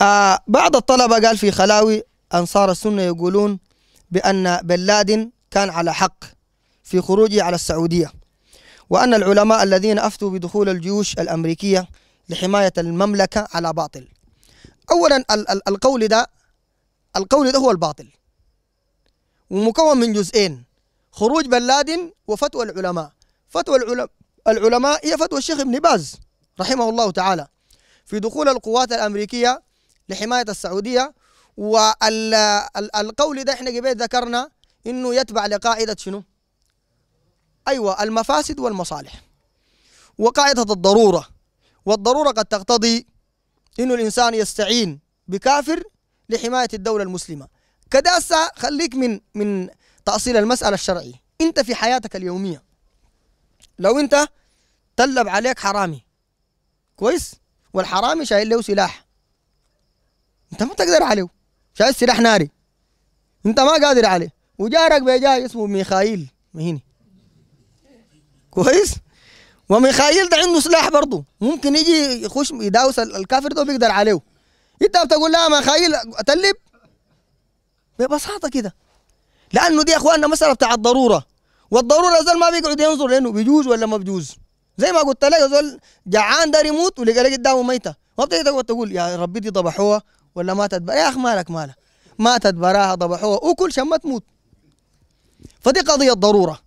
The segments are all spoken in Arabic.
آه بعض الطلبة قال في خلاوي أنصار السنة يقولون بأن بن لادن كان على حق في خروجه على السعودية وأن العلماء الذين أفتوا بدخول الجيوش الأمريكية لحماية المملكة على باطل أولا ال ال القول ده القول ده هو الباطل ومكون من جزئين خروج بن لادن وفتوى العلماء فتوى العلماء هي فتوى الشيخ ابن باز رحمه الله تعالى في دخول القوات الأمريكية لحماية السعودية والقول ده احنا قبل ذكرنا انه يتبع لقاعدة شنو؟ ايوه المفاسد والمصالح وقاعدة الضرورة والضرورة قد تقتضي انه الانسان يستعين بكافر لحماية الدولة المسلمة كداسة خليك من من تأصيل المسألة الشرعي انت في حياتك اليومية لو انت تلب عليك حرامي كويس والحرامي شايل له سلاح انت ما تقدر عليه شايف سلاح ناري انت ما قادر عليه وجارك بيجاي اسمه ميخائيل مهيني كويس وميخائيل ده عنده سلاح برضه ممكن يجي يخش يداوس الكافر ده وبيقدر عليه انت بتقول لا ميخائيل اتلب ببساطه كده لانه دي يا اخواننا مساله بتاع الضروره والضروره زال ما بيقعد ينظر لانه بيجوز ولا ما بيجوز زي ما قلت لك زول جعان داري يموت ولقى لك قدامه ميته ما بتقدر تقعد تقول يا ربي دي ضبحوها ولا ماتت براها يا اخ مالك مالها ماتت براها ضبحوها وكل ما تموت فدي قضيه ضروره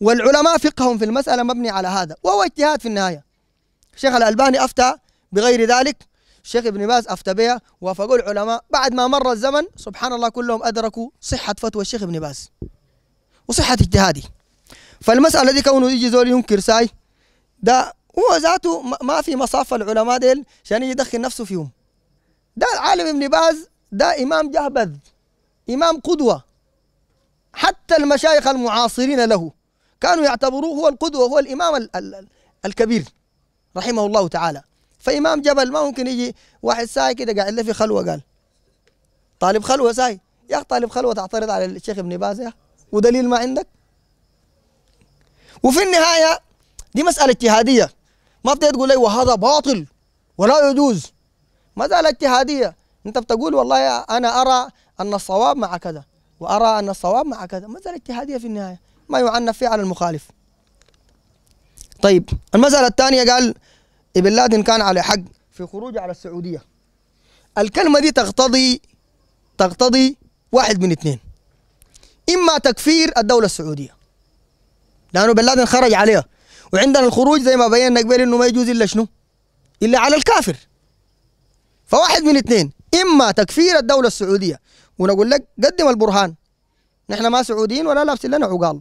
والعلماء فقههم في المساله مبني على هذا وهو اجتهاد في النهايه الشيخ الالباني افتى بغير ذلك الشيخ ابن باز افتى بها وافقوا العلماء بعد ما مر الزمن سبحان الله كلهم ادركوا صحه فتوى الشيخ ابن باز وصحه اجتهاده فالمساله دي كونه يجي زول ينكر ساي ده هو ذاته ما في مصافة العلماء ديل عشان يدخل نفسه فيهم ده العالم ابن باز ده إمام جهبذ إمام قدوة حتى المشايخ المعاصرين له كانوا يعتبروه هو القدوة هو الإمام الكبير رحمه الله تعالى فإمام جبل ما ممكن يجي واحد ساي كده قاعد له في خلوة قال طالب خلوة ساي يا طالب خلوة تعترض على الشيخ ابن باز يا ودليل ما عندك وفي النهاية دي مسألة اجتهادية ما بتقدر تقول لي وهذا باطل ولا يجوز مسألة اجتهادية أنت بتقول والله أنا أرى أن الصواب مع كذا وأرى أن الصواب مع كذا مسألة اجتهادية في النهاية ما يعنف فيه على المخالف طيب المسألة الثانية قال ابن لادن كان على حق في خروجه على السعودية الكلمة دي تقتضي تقتضي واحد من اثنين إما تكفير الدولة السعودية لأنه بن لادن خرج عليها وعندنا الخروج زي ما بينا قبل انه ما يجوز الا شنو؟ الا على الكافر فواحد من اثنين اما تكفير الدوله السعوديه ونقول لك قدم البرهان نحن ما سعوديين ولا لابسين لنا عقال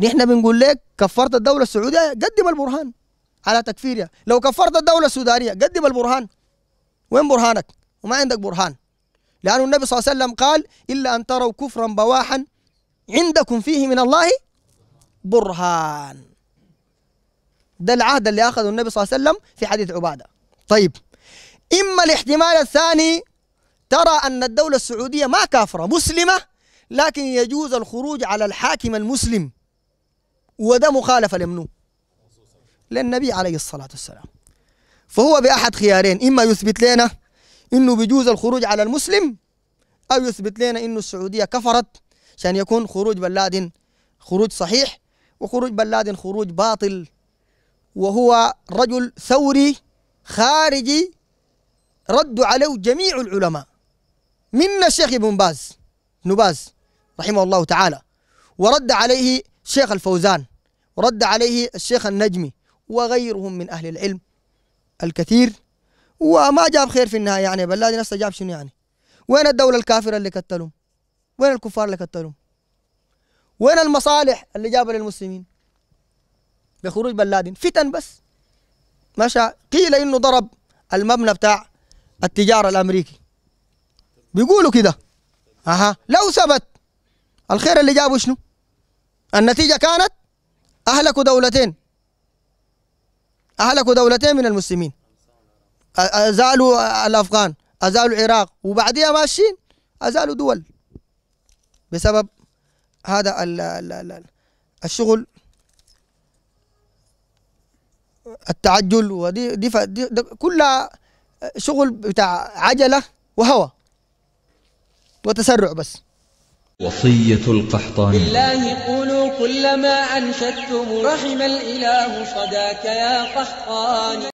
نحن بنقول لك كفرت الدوله السعوديه قدم البرهان على تكفيرها لو كفرت الدوله السودانيه قدم البرهان وين برهانك؟ وما عندك برهان لأن النبي صلى الله عليه وسلم قال إلا أن تروا كفرا بواحا عندكم فيه من الله برهان ده العهد اللي اخذه النبي صلى الله عليه وسلم في حديث عباده طيب اما الاحتمال الثاني ترى ان الدوله السعوديه ما كافره مسلمه لكن يجوز الخروج على الحاكم المسلم وده مخالفه لمنو للنبي عليه الصلاه والسلام فهو باحد خيارين اما يثبت لنا انه بيجوز الخروج على المسلم او يثبت لنا انه السعوديه كفرت عشان يكون خروج بن لادن خروج صحيح وخروج بن لادن خروج باطل وهو رجل ثوري خارجي رد عليه جميع العلماء من الشيخ ابن باز ابن باز رحمه الله تعالى ورد عليه شيخ الفوزان ورد عليه الشيخ النجمي وغيرهم من أهل العلم الكثير وما جاب خير في النهاية يعني بلاد الناس جاب شنو يعني وين الدولة الكافرة اللي قتلهم وين الكفار اللي قتلهم وين المصالح اللي جابها للمسلمين بخروج بلادين فتن بس مشى قيل انه ضرب المبنى بتاع التجاره الامريكي بيقولوا كده اها لو ثبت الخير اللي جابه شنو النتيجه كانت اهلكوا دولتين اهلكوا دولتين من المسلمين ازالوا الافغان ازالوا العراق وبعديها ماشيين ازالوا دول بسبب هذا الشغل التعجل ودي دي, دي, دي كلها شغل بتاع عجله وهوى وتسرع بس وصية القحطاني بالله قولوا كلما أنشدتم رحم الإله صداك يا قحطاني